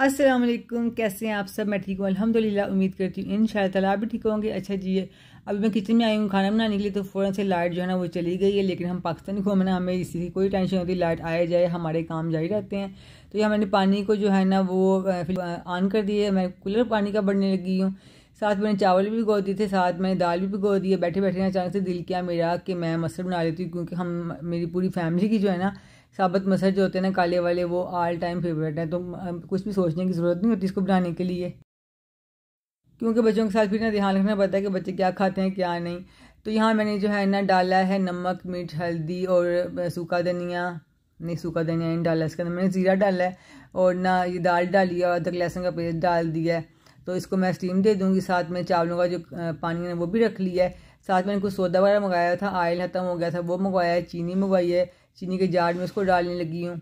अस्सलाम वालेकुम कैसे हैं आप सब मैं ठीक हूँ अल्हम्दुलिल्लाह उम्मीद करती हूँ इन शाला भी ठीक होंगे अच्छा जी ये अभी मैं किचन में आई हूँ खाना बनाने के लिए तो फ़ौरन से लाइट जो है ना वो चली गई है लेकिन हम पाकिस्तानी को ना हमें इसी की कोई टेंशन होती लाइट आए जाए हमारे काम जारी रहते हैं तो ये मैंने पानी को जो है ना वो ऑन कर दिए मैं कूलर पानी का बढ़ने लगी हूँ साथ मैंने चावल भी भिगो दिए थे साथ मैंने दाल भी भिगो दी है बैठे बैठे अचानक से दिल किया मेरा कि मैं मसर बना लेती हूँ क्योंकि हम मेरी पूरी फैमिली की जो है ना साबत मसर जो होते हैं ना काले वाले वो ऑल टाइम फेवरेट हैं तो कुछ भी सोचने की ज़रूरत नहीं होती इसको बनाने के लिए क्योंकि बच्चों के साथ फिर ना ध्यान रखना पड़ता है कि बच्चे क्या खाते हैं क्या नहीं तो यहाँ मैंने जो है ना डाला है नमक मिर्च हल्दी और सूखा धनिया नहीं सूखा धनिया नहीं डाला इसके अंदर मैंने ज़ीरा डाला है और ना ये दाल डाली है और अदरक लहसुन का पेस्ट डाल दिया है तो इसको मैं स्टीम दे दूँगी साथ में चावलों का जो पानी है वो भी रख लिया है साथ में कुछ सोदा वगैरह मंगाया था आयल ख़त्म हो गया था वो मंगवाया है चीनी मंगवाई है चीनी के जार में उसको डालने लगी हूँ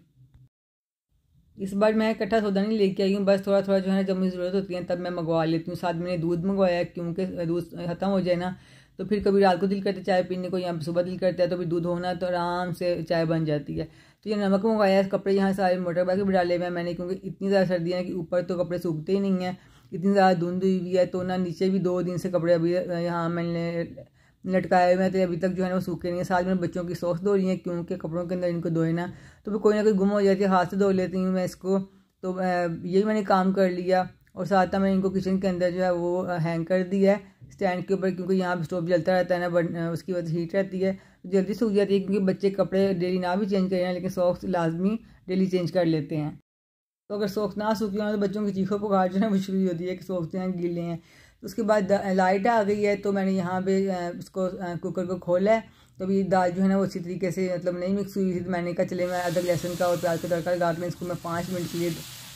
इस बार मैं इकट्ठा सौदा नहीं लेके आई हूँ बस थोड़ा थोड़ा जो है जब मुझे ज़रूरत होती है तब मैं मंगवा लेती हूँ साथ मैंने दूध मंगवाया क्योंकि दूध ख़त्म हो जाए ना तो फिर कभी रात को दिल करता है चाय पीने को या सुबह दिल करता है तो फिर दूध होना तो आराम से चाय बन जाती है तो ये नमक मंगवाया है कपड़े यहाँ सारे मोटर बाइक भी डाले हुए हैं मैंने क्योंकि इतनी ज़्यादा सर्दियाँ हैं कि ऊपर तो कपड़े सूखते ही नहीं हैं इतनी ज़्यादा धुंध हुई हुई है तो ना नीचे भी दो दिन से कपड़े अभी यहाँ मैंने लटकाए हुए हैं तो अभी तक जो है ना वो सूखे नहीं है साथ में बच्चों की सॉक्स धो रही है क्योंकि कपड़ों के अंदर इनको धोए ना तो फिर कोई ना कोई गुम हो जाती है हाथ से धो लेती हूँ मैं इसको तो यही मैंने काम कर लिया और साथ में इनको किचन के अंदर जो है वो हैंग कर दिया है स्टैंड के ऊपर क्योंकि यहाँ पर स्टोव जलता रहता है ना बट उसकी वजह से हीट रहती है तो जल्दी सूख जाती है क्योंकि बच्चे कपड़े डेली ना भी चेंज करें लेकिन सॉक्स लाजमी डेली चेंज कर लेते हैं तो अगर सोख ना सूखी हो तो बच्चों की चीखों जो है जाना शुरू होती है कि सोखते हैं गीले हैं तो उसके बाद लाइट आ गई है तो मैंने यहाँ पे इसको कुकर को खोला है तो अभी दाल जो है ना वो अच्छी तरीके से मतलब नहीं मिक्स हुई थी तो मैंने कहा चले मैं अदरक लहसुन का और प्याज का तड़का लगा के इसको मैं पाँच मिनट के लिए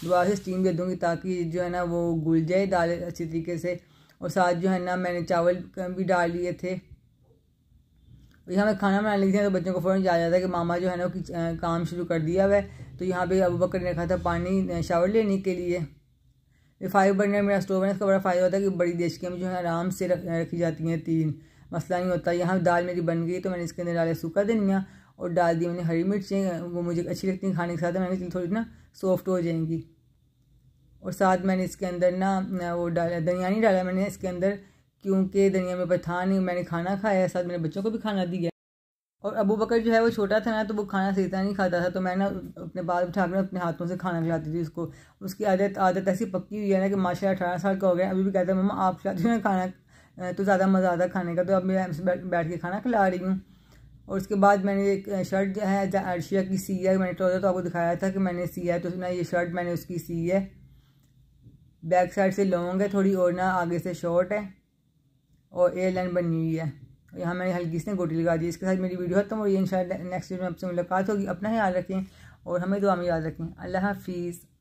दोबारा से स्टीम दे दूँगी ताकि जो है ना वो घुल जाए दाल अच्छी तरीके से और साथ जो है ना मैंने चावल भी डाल लिए थे यहाँ मैं खाना बनाने लगी थी तो बच्चों को फ़ौरन याद जाता है कि मामा जो है ना वो काम शुरू कर दिया हुआ है तो यहाँ पे अबू बकर ने रखा था पानी शावर लेने के लिए फाइव बर्नर मेरा स्टोव है इसका बड़ा फ़ायदा होता है कि बड़ी देश की जो है आराम से रख, रखी जाती हैं तीन मसला नहीं होता यहाँ दाल मेरी बन गई तो मैंने इसके अंदर डाले सूखा धनिया और डाल दी मैंने हरी मिर्चें वो मुझे अच्छी लगती हैं खाने के साथ तो मैंने थोड़ी ना सॉफ्ट हो जाएंगी और साथ मैंने इसके अंदर ना वो डाला धनिया नहीं डाला मैंने इसके अंदर क्योंकि धनिया में था नहीं मैंने खाना खाया साथ मेरे बच्चों को भी खाना दिया और अबू बकर जो है वो छोटा था ना तो वो खाना सही तरह नहीं खाता था तो मैं ना अपने बाल उठा कर अपने हाथों से खाना खिलाती थी उसको उसकी आदत आदत ऐसी पक्की हुई है ना कि माशा अठारह साल का हो गया अभी भी कहता है मम्मा आप खिलाती हो ना खाना तो ज़्यादा मज़ा आता खाने का तो अब मैं बैठ के खाना खिला रही हूँ और उसके बाद मैंने एक शर्ट जो है अर्शिया की सी है मैंने ट्रोजर तो आपको दिखाया था कि मैंने सी है तो ना ये शर्ट मैंने उसकी सी है बैक साइड से लॉन्ग है थोड़ी और ना आगे से शॉर्ट है और एयर लाइन बनी हुई है यहाँ मैंने हल्की से गोटी लगा दी इसके साथ मेरी वीडियो खत्म हो रही है इन नेक्स्ट वीडियो में आपसे मुलाकात होगी अपना ही याद रखें और हमें दुआ में याद रखें अल्लाह हाफिज़